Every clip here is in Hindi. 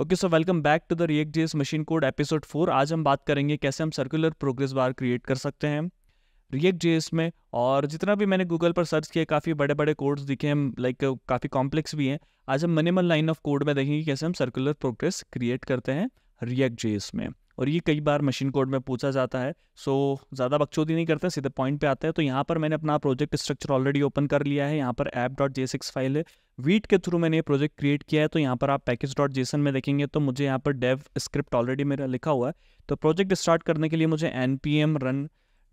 Okay so welcome back to the react JS machine code episode four आज हम बात करेंगे कैसे हम सर्कुलर प्रोग्रेस बार क्रिएट कर सकते हैं रिएक्ट जेएस में और जितना भी मैंने गूगल पर सर्च किया काफ़ी बड़े बड़े कोड्स दिखे हैं लाइक काफ़ी कॉम्प्लेक्स भी हैं आज हम मिनिमल लाइन ऑफ कोड में देखेंगे कैसे हम सर्कुलर प्रोग्रेस क्रिएट करते हैं रिएक्ट जेएस में और ये कई बार मशीन कोड में पूछा जाता है सो ज़्यादा बकचोदी नहीं करते सीधे पॉइंट पे आते हैं तो यहाँ पर मैंने अपना प्रोजेक्ट स्ट्रक्चर ऑलरेडी ओपन कर लिया है यहाँ पर app dot JSX file है वीट के थ्रू मैंने ये प्रोजेक्ट क्रिएट किया है तो यहाँ पर आप पैकेज डॉट जेसन में देखेंगे तो मुझे यहाँ पर डेव स्क्रिप्ट ऑलरेडी मेरा लिखा हुआ है तो प्रोजेक्ट स्टार्ट करने के लिए मुझे एन रन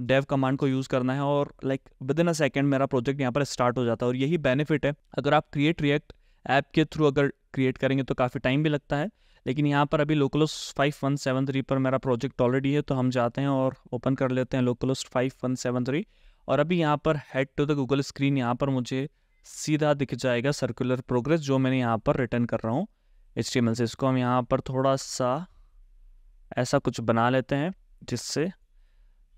डेव कमांड को यूज़ करना है और like with in a second मेरा प्रोजेक्ट यहाँ पर स्टार्ट हो जाता है और यही बेनिफिट है अगर आप क्रिएट रिएक्ट ऐप के थ्रू अगर क्रिएट करेंगे तो काफ़ी टाइम भी लगता है लेकिन यहाँ पर अभी localhost five one seven three पर मेरा प्रोजेक्ट ऑलरेडी है तो हम जाते हैं और ओपन कर लेते हैं localhost five one seven three और अभी यहाँ पर head to the Google screen यहाँ पर मुझे सीधा दिख जाएगा सर्कुलर प्रोग्रेस जो मैंने यहाँ पर रिटर्न कर रहा हूँ एच से इसको हम यहाँ पर थोड़ा सा ऐसा कुछ बना लेते हैं जिससे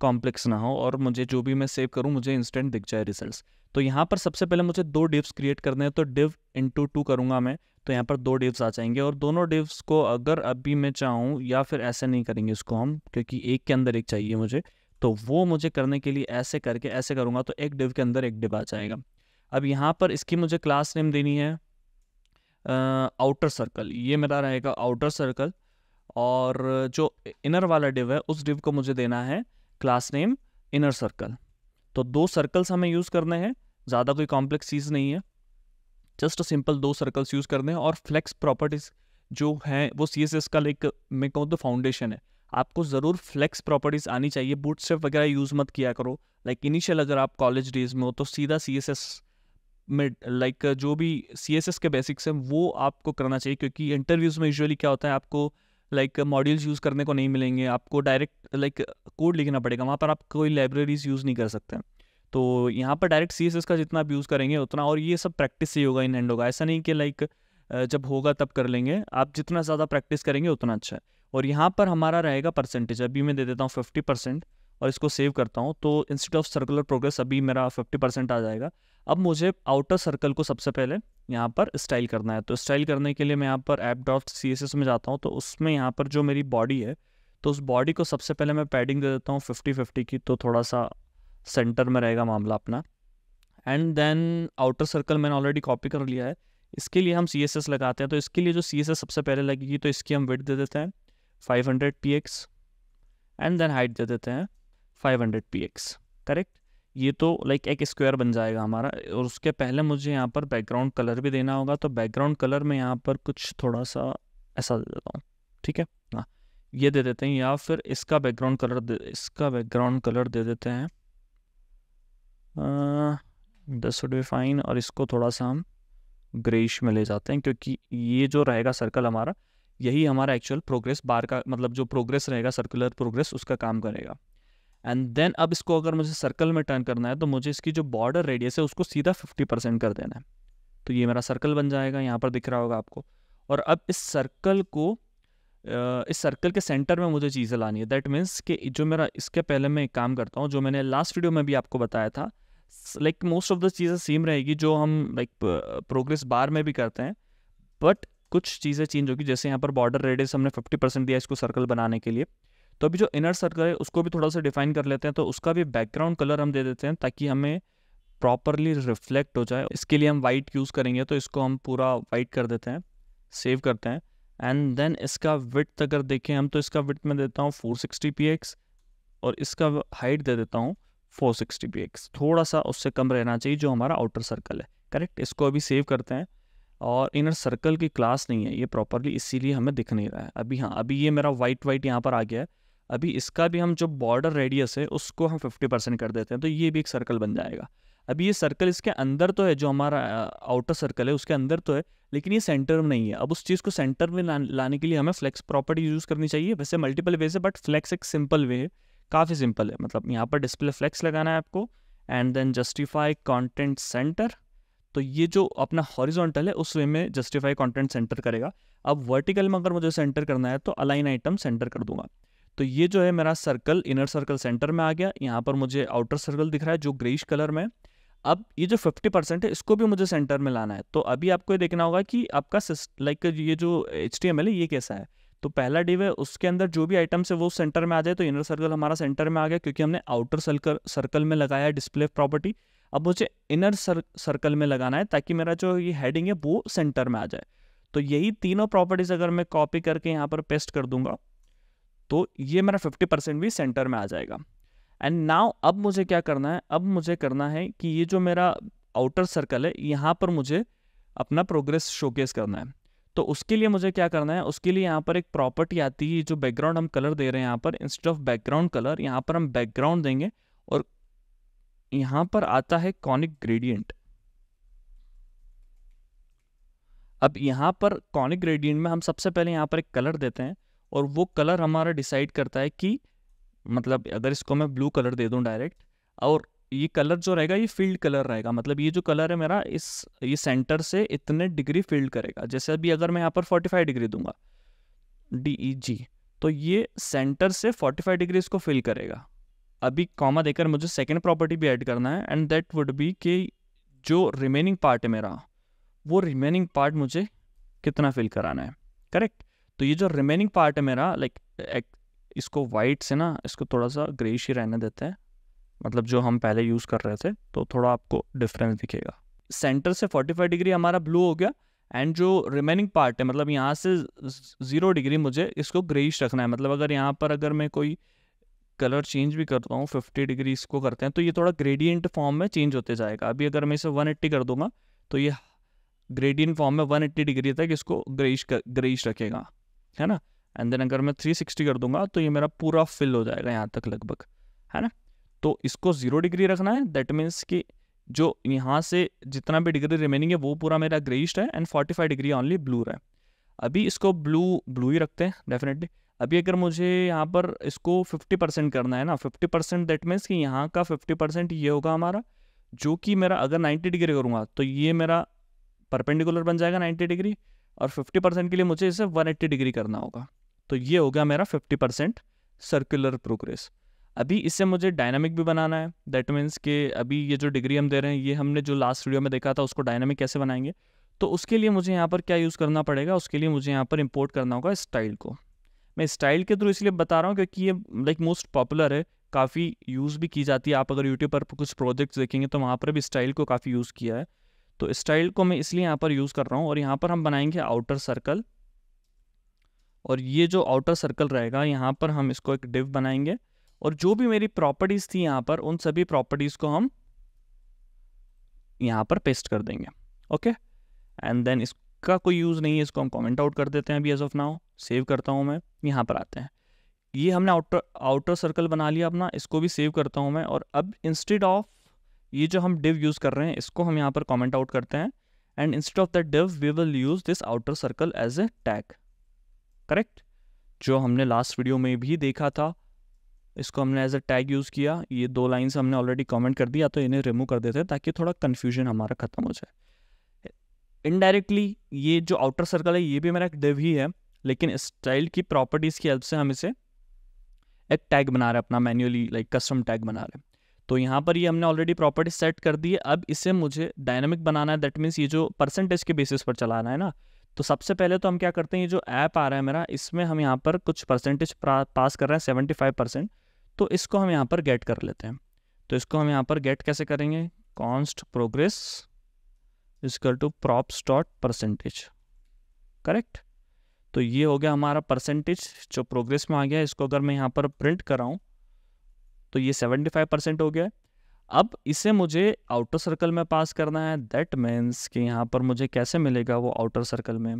कॉम्प्लेक्स ना हो और मुझे जो भी मैं सेव करूँ मुझे इंस्टेंट दिख जाए रिजल्ट तो यहाँ पर सबसे पहले मुझे दो डिव्स क्रिएट करने हैं तो डिव इंटू टू करूँगा मैं तो यहाँ पर दो डिव्स आ जाएंगे और दोनों डिव्स को अगर अभी मैं चाहूँ या फिर ऐसे नहीं करेंगे इसको हम क्योंकि एक के अंदर एक चाहिए मुझे तो वो मुझे करने के लिए ऐसे करके ऐसे करूँगा तो एक डिव के अंदर एक डिव आ जाएगा अब यहाँ पर इसकी मुझे क्लास नेम देनी है आउटर सर्कल ये मेरा रहेगा आउटर सर्कल और जो इनर वाला डिव है उस डिव को मुझे देना है क्लास नेम इनर सर्कल तो दो सर्कल्स हमें यूज़ करने हैं ज़्यादा कोई कॉम्प्लेक्स चीज़ नहीं है जस्ट सिंपल दो सर्कल्स यूज़ करने दें और फ्लेक्स प्रॉपर्टीज़ जो हैं वो सी एस एस का लाइक मैं कहूँ तो फाउंडेशन है आपको ज़रूर फ्लेक्स प्रॉपर्टीज़ आनी चाहिए बूट स्टेप वगैरह यूज़ मत किया करो लाइक like, इनिशियल अगर आप कॉलेज डेज में हो तो सीधा सी एस एस में लाइक like, जो भी सी एस एस के बेसिक्स हैं वो आपको करना चाहिए क्योंकि इंटरव्यूज़ में यूजुअली क्या होता है आपको लाइक मॉड्यूल्स यूज़ करने को नहीं मिलेंगे आपको डायरेक्ट लाइक कोड लिखना पड़ेगा वहाँ पर आप कोई लाइब्रेरीज यूज़ नहीं कर सकते हैं तो यहाँ पर डायरेक्ट सी का जितना आप यूज़ करेंगे उतना और ये सब प्रैक्टिस से होगा इन एंड होगा ऐसा नहीं कि लाइक जब होगा तब कर लेंगे आप जितना ज़्यादा प्रैक्टिस करेंगे उतना अच्छा है और यहाँ पर हमारा रहेगा परसेंटेज अभी मैं दे देता हूँ फिफ्टी परसेंट और इसको सेव करता हूँ तो इंस्टेड ऑफ सर्कुलर प्रोग्रेस अभी मेरा फिफ्टी परसेंट आ जाएगा अब मुझे आउटर सर्कल को सबसे पहले यहाँ पर स्टाइल करना है तो स्टाइल करने के लिए मैं यहाँ पर app dot C S S में जाता हूँ तो उसमें यहाँ पर जो मेरी बॉडी है तो उस बॉडी को सबसे पहले मैं पैडिंग दे देता हूँ फिफ्टी फिफ्टी की तो थोड़ा सा सेंटर में रहेगा मामला अपना एंड देन आउटर सर्कल मैंने ऑलरेडी कॉपी कर लिया है इसके लिए हम सी लगाते हैं तो इसके लिए जो सी सबसे पहले लगेगी तो इसकी हम वेट दे देते हैं five hundred P X and then height दे देते हैं five hundred P X correct ये तो लाइक एक स्क्वायर बन जाएगा हमारा और उसके पहले मुझे यहाँ पर बैकग्राउंड कलर भी देना होगा तो बैकग्राउंड कलर में यहाँ पर कुछ थोड़ा सा ऐसा दे देता हूँ ठीक है हाँ ये दे देते हैं या फिर इसका बैकग्राउंड कलर दे इसका बैकग्राउंड कलर दे देते हैं दस वुड बी फाइन और इसको थोड़ा सा हम ग्रेश में ले जाते हैं क्योंकि ये जो रहेगा सर्कल हमारा यही हमारा एक्चुअल प्रोग्रेस बार का मतलब जो प्रोग्रेस रहेगा सर्कुलर प्रोग्रेस उसका काम करेगा एंड देन अब इसको अगर मुझे सर्कल में टर्न करना है तो मुझे इसकी जो बॉर्डर रेडियस है उसको सीधा फिफ्टी परसेंट कर देना है तो ये मेरा सर्कल बन जाएगा यहाँ पर दिख रहा होगा आपको और अब इस सर्कल को इस सर्कल के सेंटर में मुझे चीज़ें लानी है दैट मीन्स कि जो मेरा इसके पहले मैं काम करता हूँ जो मैंने लास्ट वीडियो में भी आपको बताया था लाइक मोस्ट ऑफ द चीज़ें सेम रहेगी जो हम लाइक प्रोग्रेस बार में भी करते हैं बट कुछ चीज़ें चेंज होगी जैसे यहाँ पर बॉर्डर रेडियस हमने फिफ्टी परसेंट दिया इसको सर्कल बनाने के लिए तो अभी जो इनर सर्कल है उसको भी थोड़ा सा डिफाइन कर लेते हैं तो उसका भी बैकग्राउंड कलर हम दे देते हैं ताकि हमें प्रॉपरली रिफ्लेक्ट हो जाए इसके लिए हम वाइट यूज़ करेंगे तो इसको हम पूरा वाइट कर देते हैं सेव करते हैं एंड देन इसका विथ अगर देखें हम तो इसका विथ में देता हूँ फोर सिक्सटी पी एक्स और इसका हाइट दे देता हूँ फोर सिक्सटी पी एक्स थोड़ा सा उससे कम रहना चाहिए जो हमारा आउटर सर्कल है करेक्ट इसको अभी सेव करते हैं और इनर सर्कल की क्लास नहीं है ये प्रॉपरली इसीलिए हमें दिख नहीं रहा है अभी हाँ अभी ये मेरा वाइट वाइट यहाँ पर आ गया है अभी इसका भी हम जो बॉर्डर रेडियस है उसको हम फिफ्टी परसेंट कर देते हैं तो ये भी एक सर्कल बन जाएगा अभी ये सर्कल इसके अंदर तो है जो हमारा आउटर सर्कल है उसके अंदर तो है लेकिन ये सेंटर में नहीं है अब उस चीज़ को सेंटर में लाने के लिए हमें फ्लैक्स प्रॉपर्टी यूज़ करनी चाहिए वैसे मल्टीपल वे से बट फ्लैक्स एक सिंपल वे है काफ़ी सिंपल है मतलब यहाँ पर डिस्प्ले फ्लेक्स लगाना है आपको and then justify content center तो ये जो अपना हॉरिजॉन्टल है उस वे में जस्टिफाई कंटेंट सेंटर करेगा अब वर्टिकल में अगर मुझे सेंटर करना है तो अलाइन आइटम सेंटर कर दूंगा तो ये जो है मेरा सर्कल इनर सर्कल सेंटर में आ गया यहाँ पर मुझे आउटर सर्कल दिख रहा है जो ग्रेइश कलर में अब ये जो 50 परसेंट है इसको भी मुझे सेंटर में लाना है तो अभी आपको ये देखना होगा कि आपका लाइक ये जो एच है ये कैसा है तो पहला डिव है उसके अंदर जो भी आइटम्स है वो सेंटर में आ जाए तो इनर सर्कल हमारा सेंटर में आ गया क्योंकि हमने आउटर सर्कल सर्कल में लगाया है डिस्प्ले प्रॉपर्टी अब मुझे इनर सर, सर्कल में लगाना है ताकि मेरा जो ये हेडिंग है वो सेंटर में आ जाए तो यही तीनों प्रॉपर्टीज अगर मैं कॉपी करके यहाँ पर पेस्ट कर दूंगा तो ये मेरा 50 परसेंट भी सेंटर में आ जाएगा एंड नाउ अब मुझे क्या करना है अब मुझे करना है कि ये जो मेरा आउटर सर्कल है यहाँ पर मुझे अपना प्रोग्रेस शोकेस करना है तो उसके लिए मुझे क्या करना है उसके लिए यहाँ पर एक प्रॉपर्टी आती है जो बैकग्राउंड हम कलर दे रहे हैं यहाँ पर इंस्टेड ऑफ बैकग्राउंड कलर यहाँ पर हम बैकग्राउंड देंगे और यहाँ पर आता है कॉनिक ग्रेडियंट अब यहाँ पर कॉनिक ग्रेडियंट में हम सबसे पहले यहाँ पर एक कलर देते हैं और वो कलर हमारा डिसाइड करता है कि मतलब अगर इसको मैं ब्लू कलर दे दूँ डायरेक्ट और ये कलर जो रहेगा ये फील्ड कलर रहेगा मतलब ये जो कलर है मेरा इस ये सेंटर से इतने डिग्री फील्ड करेगा जैसे अभी अगर मैं यहाँ पर 45 डिग्री दूंगा डी ई जी तो ये सेंटर से 45 डिग्री इसको फिल करेगा अभी कॉमा देकर मुझे सेकेंड प्रॉपर्टी भी ऐड करना है एंड देट वुड बी कि जो रिमेनिंग पार्ट है मेरा वो रिमेनिंग पार्ट मुझे कितना फिल कराना है करेक्ट तो ये जो रिमेनिंग पार्ट है मेरा लाइक like, इसको वाइट से ना इसको थोड़ा सा ग्रेश ही रहने देते हैं मतलब जो हम पहले यूज़ कर रहे थे तो थोड़ा आपको डिफरेंस दिखेगा सेंटर से 45 डिग्री हमारा ब्लू हो गया एंड जो रिमेनिंग पार्ट है मतलब यहाँ से ज़ीरो डिग्री मुझे इसको ग्रेइश रखना है मतलब अगर यहाँ पर अगर मैं कोई कलर चेंज भी करता हूँ फिफ्टी डिग्री इसको करते हैं तो ये थोड़ा ग्रेडियंट फॉर्म में चेंज होते जाएगा अभी अगर मैं इसे वन एट्टी कर दूंगा तो ये ग्रेडियंट फॉर्म में वन एट्टी डिग्री तक इसको ग्रेइश ग्रेइश रखेगा है ना एंड देन अगर मैं थ्री सिक्सटी कर दूंगा तो ये मेरा पूरा फिल हो जाएगा यहाँ तक लगभग है ना तो इसको ज़ीरो डिग्री रखना है दैट मीन्स कि जो यहाँ से जितना भी डिग्री रिमेनिंग है वो पूरा मेरा ग्रेइस्ट है and forty five degree only blue है अभी इसको ब्लू ब्लू ही रखते हैं डेफिनेटली अभी अगर मुझे यहाँ पर इसको फिफ्टी परसेंट करना है ना फिफ्टी परसेंट दैट मीन्स कि यहाँ का फिफ्टी परसेंट ये होगा हमारा जो कि मेरा अगर नाइन्टी डिग्री करूँगा तो ये मेरा परपेंडिकुलर बन जाएगा नाइन्टी डिग्री और फिफ्टी परसेंट के लिए मुझे इसे वन एट्टी डिग्री करना होगा तो ये होगा मेरा फिफ्टी परसेंट सर्कुलर प्रोग्रेस अभी इससे मुझे डायनामिक भी बनाना है दैट मीन्स कि अभी ये जो डिग्री हम दे रहे हैं ये हमने जो लास्ट वीडियो में देखा था उसको डायनामिक कैसे बनाएंगे तो उसके लिए मुझे यहाँ पर क्या यूज़ करना पड़ेगा उसके लिए मुझे यहाँ पर इम्पोर्ट करना होगा स्टाइल को मैं स्टाइल के थ्रू इसलिए बता रहा हूँ क्योंकि ये लाइक मोस्ट पॉपुलर है काफ़ी यूज़ भी की जाती है आप अगर यूट्यूब पर कुछ प्रोजेक्ट्स देखेंगे तो वहाँ पर भी स्टाइल को काफ़ी यूज़ किया है तो स्टाइल को मैं इसलिए यहाँ पर यूज़ कर रहा हूँ और यहाँ पर हम बनाएंगे आउटर सर्कल और ये जो आउटर सर्कल रहेगा यहाँ पर हम इसको एक डिव बनाएंगे और जो भी मेरी प्रॉपर्टीज़ थी यहाँ पर उन सभी प्रॉपर्टीज़ को हम यहाँ पर पेस्ट कर देंगे ओके एंड देन इसका कोई यूज़ नहीं है इसको हम कमेंट आउट कर देते हैं अभी एज ऑफ नाउ सेव करता हूँ मैं यहाँ पर आते हैं ये हमने आउटर आउटर सर्कल बना लिया अपना इसको भी सेव करता हूँ मैं और अब इंस्टेड ऑफ ये जो हम डिव यूज़ कर रहे हैं इसको हम यहाँ पर कॉमेंट आउट करते हैं and instead of that div we will use this outer circle as a tag correct जो हमने लास्ट वीडियो में भी देखा था इसको हमने एज अ टैग यूज़ किया ये दो लाइन्स हमने ऑलरेडी कमेंट कर दिया तो इन्हें रिमूव कर देते हैं ताकि थोड़ा कन्फ्यूजन हमारा ख़त्म हो जाए इनडायरेक्टली ये जो आउटर सर्कल है ये भी मेरा एक डिव ही है लेकिन स्टाइल की प्रॉपर्टीज़ की हेल्प से हम इसे एक टैग बना रहे हैं अपना मैन्युअली लाइक कस्टम टैग बना रहे हैं तो यहाँ पर ये हमने ऑलरेडी प्रॉपर्टी सेट कर दी है अब इसे मुझे डायनामिक बनाना है दैट मीन्स ये जो परसेंटेज के बेसिस पर चलाना है ना तो सबसे पहले तो हम क्या करते हैं ये जो ऐप आ रहा है मेरा इसमें हम यहाँ पर कुछ परसेंटेज पास कर रहे हैं सेवेंटी फाइव परसेंट तो इसको हम यहाँ पर गेट कर लेते हैं तो इसको हम यहाँ पर गेट कैसे करेंगे const progress is equal to props dot percentage correct तो ये हो गया हमारा परसेंटेज जो प्रोग्रेस में आ गया इसको अगर मैं यहाँ पर प्रिंट कराऊँ तो ये सेवेंटी फाइव परसेंट हो गया अब इसे मुझे आउटर सर्कल में पास करना है दैट मीन्स कि यहाँ पर मुझे कैसे मिलेगा वो आउटर सर्कल में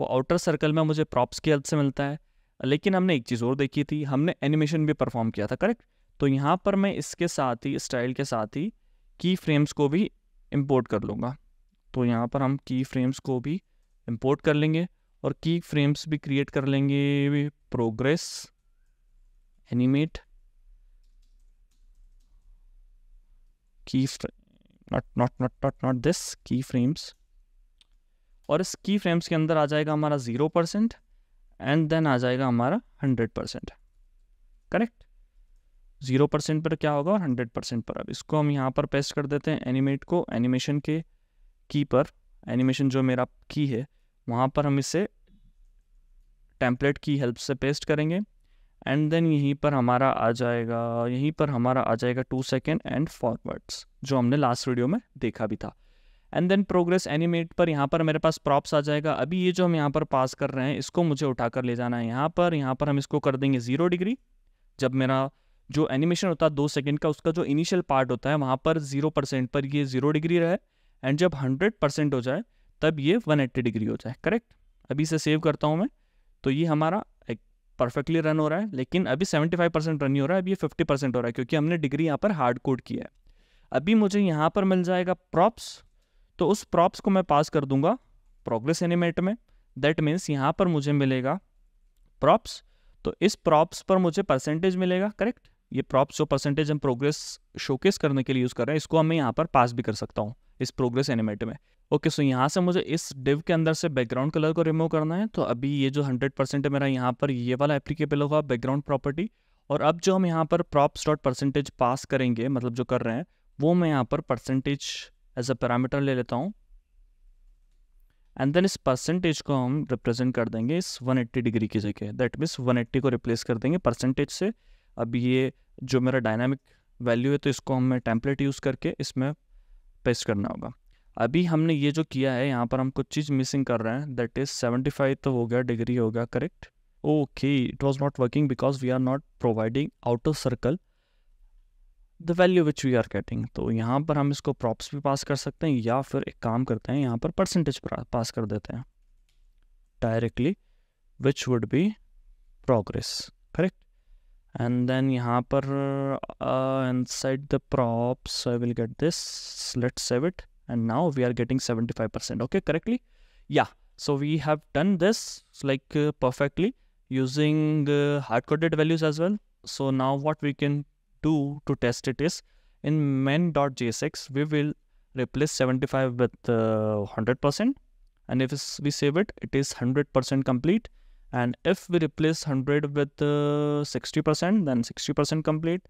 वो आउटर सर्कल में मुझे प्रॉप्स की हेल्प से मिलता है लेकिन हमने एक चीज़ और देखी थी हमने एनिमेशन भी परफॉर्म किया था करेक्ट तो यहाँ पर मैं इसके साथ ही स्टाइल के साथ ही की फ्रेम्स को भी इम्पोर्ट कर लूँगा तो यहाँ पर हम की फ्रेम्स को भी इम्पोर्ट कर लेंगे और की फ्रेम्स भी क्रिएट कर लेंगे प्रोग्रेस एनिमेट की not not not not not this keyframes और इस की फ्रेम्स के अंदर आ जाएगा हमारा ज़ीरो परसेंट एंड देन आ जाएगा हमारा hundred percent correct zero percent पर क्या होगा और हंड्रेड परसेंट पर अब इसको हम यहाँ पर पेस्ट कर देते हैं एनिमेट को एनिमेशन के की पर एनिमेशन जो मेरा की है वहाँ पर हम इसे टेम्पलेट की हेल्प से पेस्ट करेंगे एंड देन यहीं पर हमारा आ जाएगा यहीं पर हमारा आ जाएगा टू सेकेंड एंड फॉरवर्ड्स जो हमने लास्ट वीडियो में देखा भी था एंड देन प्रोग्रेस एनिमेट पर यहाँ पर मेरे पास प्रॉप्स आ जाएगा अभी ये जो हम यहाँ पर पास कर रहे हैं इसको मुझे उठाकर ले जाना है यहाँ पर यहाँ पर हम इसको कर देंगे ज़ीरो डिग्री जब मेरा जो एनिमेशन होता है दो सेकेंड का उसका जो इनिशियल पार्ट होता है वहाँ पर जीरो परसेंट पर ये ज़ीरो डिग्री रहे एंड जब हंड्रेड परसेंट हो जाए तब ये वन एट्टी डिग्री हो जाए करेक्ट अभी इसे सेव करता हूँ मैं तो ये हमारा एक परफेक्टली रन हो रहा है लेकिन अभी सेवेंटी फाइव परसेंट रन नहीं हो रहा है अभी ये फिफ्टी परसेंट हो रहा है क्योंकि हमने डिग्री यहाँ पर हार्ड कोड किया है अभी मुझे यहाँ पर मिल जाएगा प्रॉप्स तो उस प्रॉप्स को मैं पास कर दूंगा प्रोग्रेस एनिमेट में दैट मीन्स यहाँ पर मुझे मिलेगा प्रॉप्स तो इस प्रॉप्स पर मुझे परसेंटेज मिलेगा करेक्ट ये प्रॉप्स जो परसेंटेज हम प्रोग्रेस शोकेस करने के लिए यूज़ कर रहे हैं इसको हमें यहाँ पर पास भी कर सकता हूँ इस प्रोग्रेस एनिमेट में ओके सो यहाँ से मुझे इस डिव के अंदर से बैकग्राउंड कलर को रिमूव करना है तो अभी ये जो हंड्रेड परसेंट है मेरा यहाँ पर ये वाला एप्लीकेबल होगा बैकग्राउंड प्रॉपर्टी और अब जो हम यहाँ पर प्रॉप्स डॉट परसेंटेज पास करेंगे मतलब जो कर रहे हैं वो मैं यहाँ पर परसेंटेज एज अ पैरामीटर ले लेता हूँ एंड देन इस परसेंटेज को हम रिप्रेजेंट कर देंगे इस 180 डिग्री की जगह दैट मीन्स 180 को रिप्लेस कर देंगे परसेंटेज से अब ये जो मेरा डायनामिक वैल्यू है तो इसको हमें टेम्पलेट यूज़ करके इसमें पेस्ट करना होगा अभी हमने ये जो किया है यहाँ पर हम कुछ चीज़ मिसिंग कर रहे हैं दैट इज़ 75 तो हो गया डिग्री हो गया correct okay it was not working because we are not providing out of circle the value which we are getting तो यहाँ पर हम इसको प्रॉप्स भी पास कर सकते हैं या फिर एक काम करते हैं यहाँ पर परसेंटेज पास कर देते हैं directly which would be progress correct and then यहाँ पर inside the props I will get this let save it and now we are getting seventy five percent okay correctly या so we have done this like perfectly using hard coded values as well so now what we can 2 to test it is in main.jsx, we will replace 75 with uh, 100%. And if we save it, it is 100% complete. And if we replace 100 with uh, 60%, then 60% complete.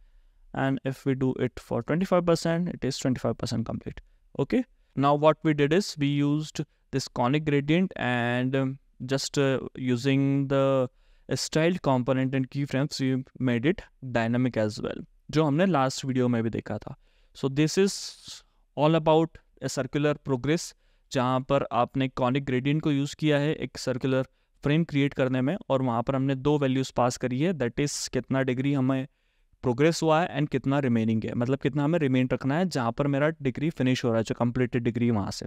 And if we do it for 25%, it is 25% complete. Okay. Now what we did is we used this conic gradient and um, just uh, using the styled component and keyframes, we made it dynamic as well. जो हमने लास्ट वीडियो में भी देखा था so this is all about a circular progress जहाँ पर आपने कॉनिक ग्रेडियंट को यूज़ किया है एक सर्कुलर फ्रेम क्रिएट करने में और वहाँ पर हमने दो वैल्यूज़ पास करी है दैट इज़ कितना डिग्री हमें प्रोग्रेस हुआ है एंड कितना रिमेनिंग है मतलब कितना हमें रिमेन रखना है जहाँ पर मेरा डिग्री फिनिश हो रहा है जो कम्प्लीटेड डिग्री वहाँ से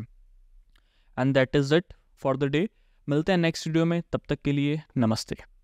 and that is it for the day मिलते हैं नेक्स्ट वीडियो में तब तक के लिए नमस्ते